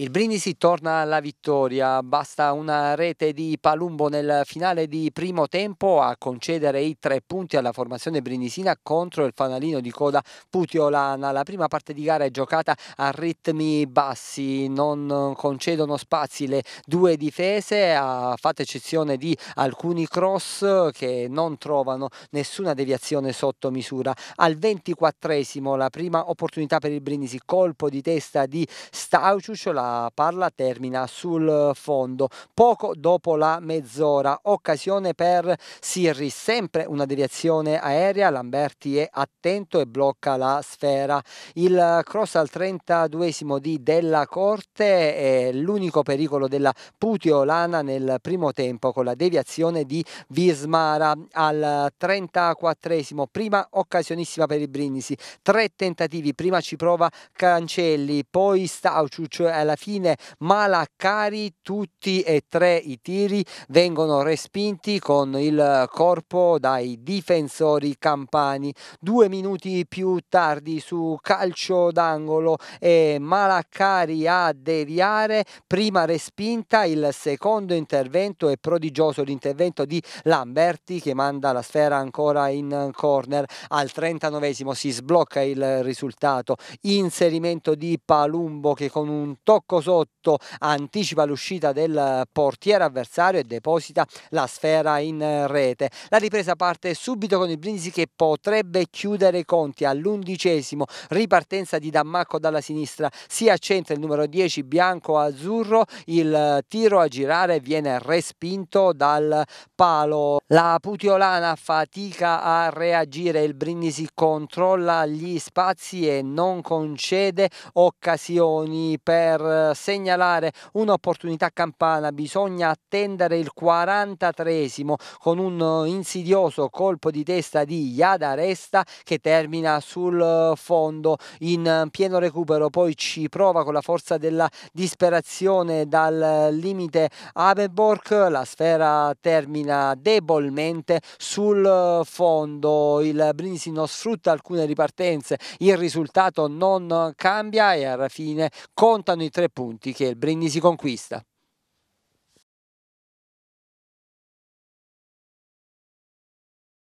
Il Brindisi torna alla vittoria, basta una rete di Palumbo nel finale di primo tempo a concedere i tre punti alla formazione brindisina contro il fanalino di coda Putiolana. La prima parte di gara è giocata a ritmi bassi, non concedono spazi le due difese, ha fatto eccezione di alcuni cross che non trovano nessuna deviazione sotto misura. Al 24 la prima opportunità per il Brindisi, colpo di testa di Stauciuc, la la palla termina sul fondo. Poco dopo la mezz'ora, occasione per Sirri, sempre una deviazione aerea, Lamberti è attento e blocca la sfera. Il cross al 32 di Della Corte è l'unico pericolo della Putiolana nel primo tempo con la deviazione di Vismara al 34 prima occasionissima per il Brindisi, tre tentativi, prima ci prova Cancelli, poi Stauciuc alla fine Malaccari, tutti e tre i tiri vengono respinti con il corpo dai difensori campani. Due minuti più tardi su calcio d'angolo e Malaccari a deviare, prima respinta, il secondo intervento è prodigioso l'intervento di Lamberti che manda la sfera ancora in corner. Al 39 si sblocca il risultato, inserimento di Palumbo che con un tocco Boccosotto anticipa l'uscita del portiere avversario e deposita la sfera in rete. La ripresa parte subito con il Brindisi che potrebbe chiudere i conti all'undicesimo. Ripartenza di Dammacco dalla sinistra, si accentra il numero 10 bianco-azzurro, il tiro a girare viene respinto dal palo. La Putiolana fatica a reagire, il Brindisi controlla gli spazi e non concede occasioni per segnalare un'opportunità campana bisogna attendere il 43esimo con un eh, insidioso colpo di testa di Iada Resta che termina sul eh, fondo in eh, pieno recupero poi ci prova con la forza della disperazione dal limite Abeborg la sfera termina debolmente sul fondo il Brindisi non sfrutta alcune ripartenze il risultato non cambia e alla fine contano i tre punti che il Brindisi conquista.